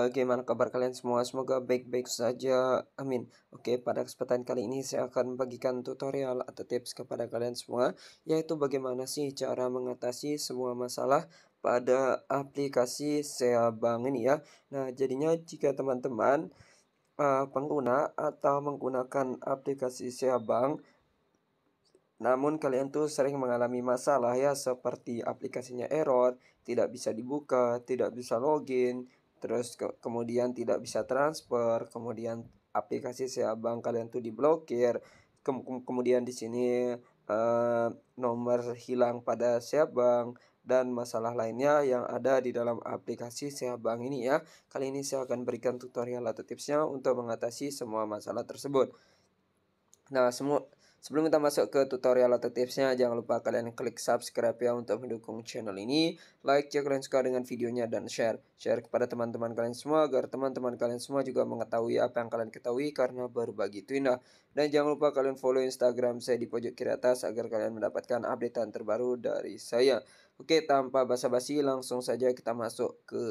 Bagaimana eh, kabar kalian semua? Semoga baik-baik saja. Amin. Oke, pada kesempatan kali ini saya akan bagikan tutorial atau tips kepada kalian semua, yaitu bagaimana sih cara mengatasi semua masalah pada aplikasi Sea Bank ini ya. Nah, jadinya jika teman-teman uh, pengguna atau menggunakan aplikasi Sea Bank namun kalian tuh sering mengalami masalah ya seperti aplikasinya error, tidak bisa dibuka, tidak bisa login, terus ke kemudian tidak bisa transfer, kemudian aplikasi bank kalian tuh diblokir. Ke kemudian di sini eh, nomor hilang pada bank dan masalah lainnya yang ada di dalam aplikasi bank ini ya. Kali ini saya akan berikan tutorial atau tipsnya untuk mengatasi semua masalah tersebut. Nah, semua Sebelum kita masuk ke tutorial atau tipsnya, jangan lupa kalian klik subscribe ya untuk mendukung channel ini. Like jika ya, kalian suka dengan videonya dan share. Share kepada teman-teman kalian semua agar teman-teman kalian semua juga mengetahui apa yang kalian ketahui karena berbagi itu indah. Dan jangan lupa kalian follow Instagram saya di pojok kiri atas agar kalian mendapatkan updatean terbaru dari saya. Oke, tanpa basa-basi langsung saja kita masuk ke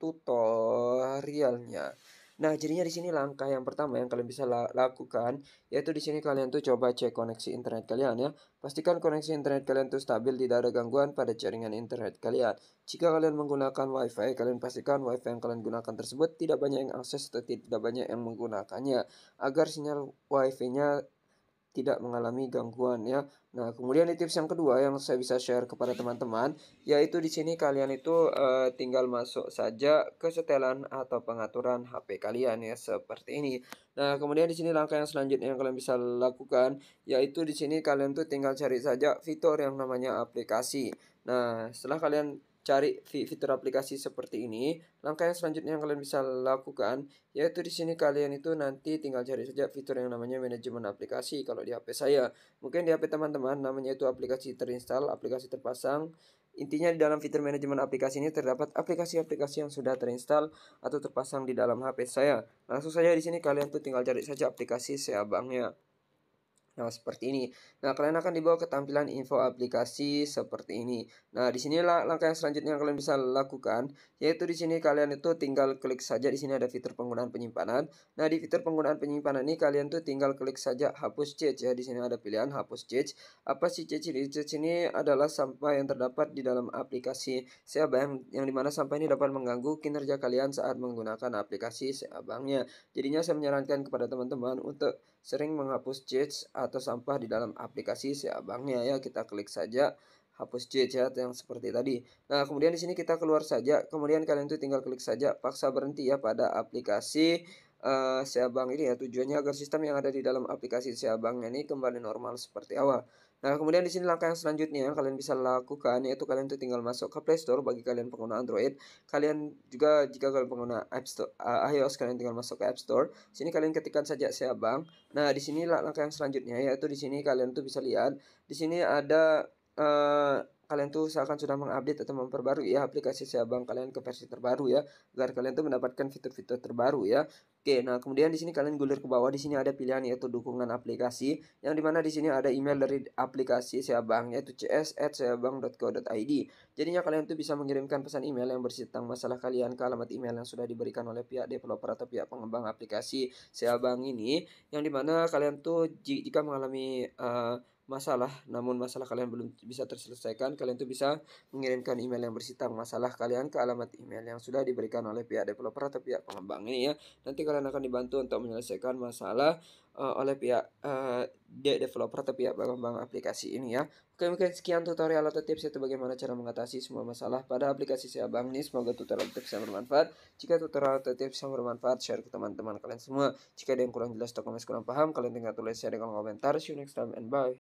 tutorialnya. Nah, jadinya di sini langkah yang pertama yang kalian bisa lakukan yaitu di sini kalian tuh coba cek koneksi internet kalian ya. Pastikan koneksi internet kalian tuh stabil, tidak ada gangguan pada jaringan internet kalian. Jika kalian menggunakan WiFi, kalian pastikan WiFi yang kalian gunakan tersebut tidak banyak yang akses atau tidak banyak yang menggunakannya agar sinyal WiFi-nya tidak mengalami gangguan ya. Nah, kemudian di tips yang kedua yang saya bisa share kepada teman-teman yaitu di sini kalian itu uh, tinggal masuk saja ke setelan atau pengaturan HP kalian ya seperti ini. Nah, kemudian di sini langkah yang selanjutnya yang kalian bisa lakukan yaitu di sini kalian tuh tinggal cari saja fitur yang namanya aplikasi. Nah, setelah kalian cari fitur aplikasi seperti ini, langkah yang selanjutnya yang kalian bisa lakukan yaitu di sini kalian itu nanti tinggal cari saja fitur yang namanya manajemen aplikasi kalau di HP saya. Mungkin di HP teman-teman namanya itu aplikasi terinstall, aplikasi terpasang. Intinya di dalam fitur manajemen aplikasi ini terdapat aplikasi-aplikasi yang sudah terinstall atau terpasang di dalam HP saya. Langsung saja di sini kalian tuh tinggal cari saja aplikasi seabangnya. Nah, seperti ini. Nah, kalian akan dibawa ke tampilan info aplikasi seperti ini. Nah, di sini langkah yang selanjutnya yang kalian bisa lakukan yaitu di sini kalian itu tinggal klik saja di sini ada fitur penggunaan penyimpanan. Nah, di fitur penggunaan penyimpanan ini kalian tuh tinggal klik saja hapus cache ya. Di sini ada pilihan hapus cache. Apa sih cache? ini cache ini adalah sampah yang terdapat di dalam aplikasi Seabang yang dimana sampah ini dapat mengganggu kinerja kalian saat menggunakan aplikasi Seabangnya. Jadinya saya menyarankan kepada teman-teman untuk sering menghapus cache atau sampah di dalam aplikasi si abangnya ya kita klik saja hapus chat yang seperti tadi. Nah, kemudian di sini kita keluar saja. Kemudian kalian tuh tinggal klik saja paksa berhenti ya pada aplikasi uh, si ini ya. Tujuannya agar sistem yang ada di dalam aplikasi si ini kembali normal seperti awal. Nah, kemudian di sini langkah yang selanjutnya yang kalian bisa lakukan yaitu kalian tuh tinggal masuk ke Play Store bagi kalian pengguna Android. Kalian juga jika kalian pengguna App Store uh, iOS kalian tinggal masuk ke App Store. Sini kalian ketikkan saja Seabang. Nah, di sini langkah yang selanjutnya yaitu di sini kalian tuh bisa lihat di sini ada uh, kalian tuh seakan sudah mengupdate atau memperbarui ya aplikasi seabang kalian ke versi terbaru ya agar kalian tuh mendapatkan fitur-fitur terbaru ya oke nah kemudian di sini kalian gulir ke bawah di sini ada pilihan yaitu dukungan aplikasi yang dimana di sini ada email dari aplikasi si yaitu cs@siabang.co.id jadinya kalian tuh bisa mengirimkan pesan email yang bersih tentang masalah kalian ke alamat email yang sudah diberikan oleh pihak developer atau pihak pengembang aplikasi seabang ini yang dimana kalian tuh jika mengalami uh, masalah, namun masalah kalian belum bisa terselesaikan, kalian tuh bisa mengirimkan email yang tentang masalah kalian ke alamat email yang sudah diberikan oleh pihak developer atau pihak pengembang ini ya. Nanti kalian akan dibantu untuk menyelesaikan masalah uh, oleh pihak uh, developer atau pihak pengembang aplikasi ini ya. Oke mungkin sekian tutorial atau tips itu bagaimana cara mengatasi semua masalah pada aplikasi saya abang ini. Semoga tutorial atau tips yang bermanfaat. Jika tutorial atau tips yang bermanfaat, share ke teman-teman kalian semua. Jika ada yang kurang jelas atau kalian kurang paham, kalian tinggal tulis saya di kolom komentar. See you next time and bye.